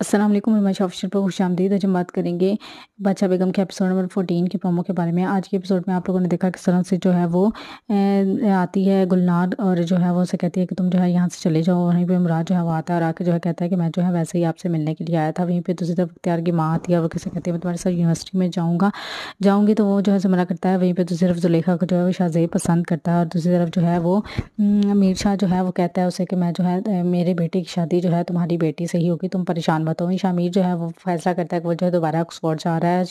असलम मैं ऑप्शन पर खुश आमदीद आज हम बात करेंगे बादशाह बेगम के एपिसोड नंबर फोर्टीन के प्रोमो के बारे में आज के एपिसोड में आप लोगों ने देखा किस तरह से जो है वो आती है गुलनार और जो है वो उसे कहती है कि तुम जो है यहाँ से चले जाओ वहीं पर मुराद जो है वो आता है और आके जो है कहता है कि मैं जो है वैसे ही आपसे मिलने के लिए आया था वहीं पर दूसरी तरफ अख्तियार की माँ आती है वो कैसे कहती है मैं तुम्हारे साथ यूनिवर्सिटी में जाऊँगा जाऊँगी तो वो जो है से मना करता है वहीं पर दूसरी तरफ जुलेखा को जो है वो शाहजेब पसंद करता है और दूसरी तरफ जो है वो मीर शाह जो है वो कहता है उसे कि मैं जो है मेरे बेटे की शादी जो है तुम्हारी बेटी से ही होगी तुम परेशान सहमत हों शामिर जो है वो फैसला करता है कि वो जो है दोबारा ऑक्सफोर्ड जा रहा है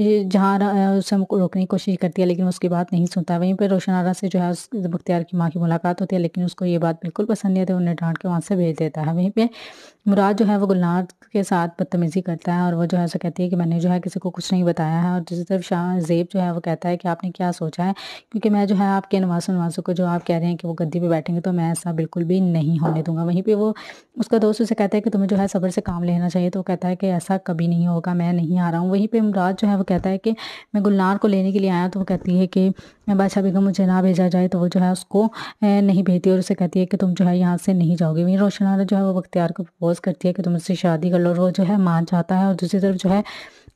जहाँ उसे रोकने की कोशिश करती है लेकिन उसकी बात नहीं सुनता वहीं पर रोशन आरा से जो है मुख्तियार की माँ की मुलाकात होती है लेकिन उसको ये बात बिल्कुल पसंद नहीं आती उन्हें डांट के वहाँ से भेज देता है वहीं पर मुराद जो है वो गुलनार के साथ बदतमीज़ी करता है और वो जो है उसे कहती है कि मैंने जो है किसी को कुछ नहीं बताया है और दूसरी तरफ शाह जेब जो है वो कहता है कि आपने क्या सोचा है क्योंकि मैं जो है आपके नवासों नवासों को जो आप कह रहे हैं कि वो गद्दी पे बैठेंगे तो मैं ऐसा बिल्कुल भी नहीं होने दूंगा वहीं पर वो उसका दोस्त उसे कहता है कि तुम्हें जो है सबर से काम लेना चाहिए तो वो कहता है कि ऐसा कभी नहीं होगा मैं नहीं आ रहा हूँ वहीं पर इमराज जो है वो कहता है कि मैं गुलनार को लेने के लिए आया तो वो कहती है कि बादशाह बेगम मुझे ना भेजा जाए तो वो जो है उसको नहीं भेजती और उसे कहती है कि तुम जो है यहाँ से नहीं जाओगे वहीं रोशनारा जो है वो बख्तियार को प्रपोज़ करती है कि तुम उससे शादी कर लो और वो जो है मान जाता है और दूसरी तरफ जो है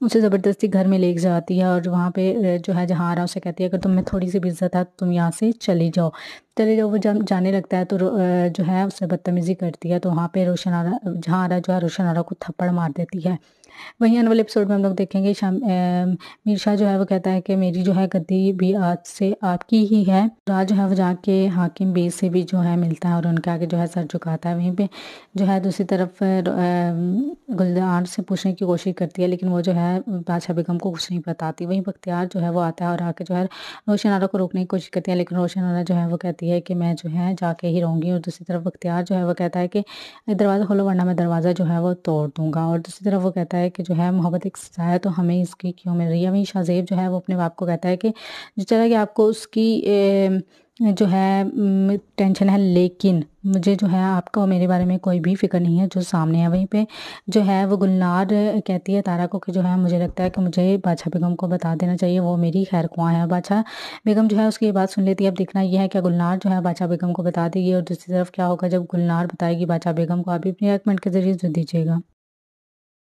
उसे ज़बरदस्ती घर में ले जाती है और वहाँ पे जो है जहाँ आ रहा उसे कहती है अगर तुम्हें थोड़ी सी भी इज्जत है तो तुम यहाँ से चले जाओ चले जाओ वो जब जाने लगता है तो जो है उससे बदतमीज़ी करती है तो वहाँ पे रोशन आरा जहाँ आ रहा जो है रोशन आरा को थप्पड़ मार देती है वहीं आने वाले एपिसोड में हम लोग देखेंगे शाम मीर जो है वो कहता है कि मेरी जो है गद्दी भी आज से आपकी ही है राज जो है वो जाके हाकिम बे से भी जो है मिलता है और उनके आगे जो है सर झुकाता है वहीं पे जो है दूसरी तरफ गुलदार से पूछने की कोशिश करती है लेकिन वो जो है है बादशाह बेगम को कुछ नहीं बताती वहीं बख्तियार जो है वो आता है और आके जो है रोशन आरा को रोकने की कोशिश करती है लेकिन रोशन आरा जो है वो कहती है कि मैं जो है जाके ही रहूँगी और दूसरी तरफ बख्तियार जो है वो कहता है कि दरवाज़ा खोलो वरना मैं दरवाज़ा जो है वो तोड़ दूँगा और दूसरी तरफ वो कहता है कि जो है मोहब्बत एक सजा है तो हमें इसकी क्यों मिल रही है वहीं शाहजेब जो है वो अपने बाप को कहता है कि जो चला कि आपको उसकी जो है टेंशन है लेकिन मुझे जो है आपका मेरे बारे में कोई भी फिक्र नहीं है जो सामने है वहीं पे जो है वो गुलनार कहती है तारा को कि जो है मुझे लगता है कि मुझे बादशाह बेगम को बता देना चाहिए वो मेरी खैर खुआ है बादशाह बेगम जो है उसकी ये बात सुन लेती है अब देखना यह है कि गुलनार जो है बादशाह बेगम को बता देगी और दूसरी तरफ क्या होगा जब गुलनार बताएगी बादशाह बेगम को आप भी अपने मिनट के ज़रिए दीजिएगा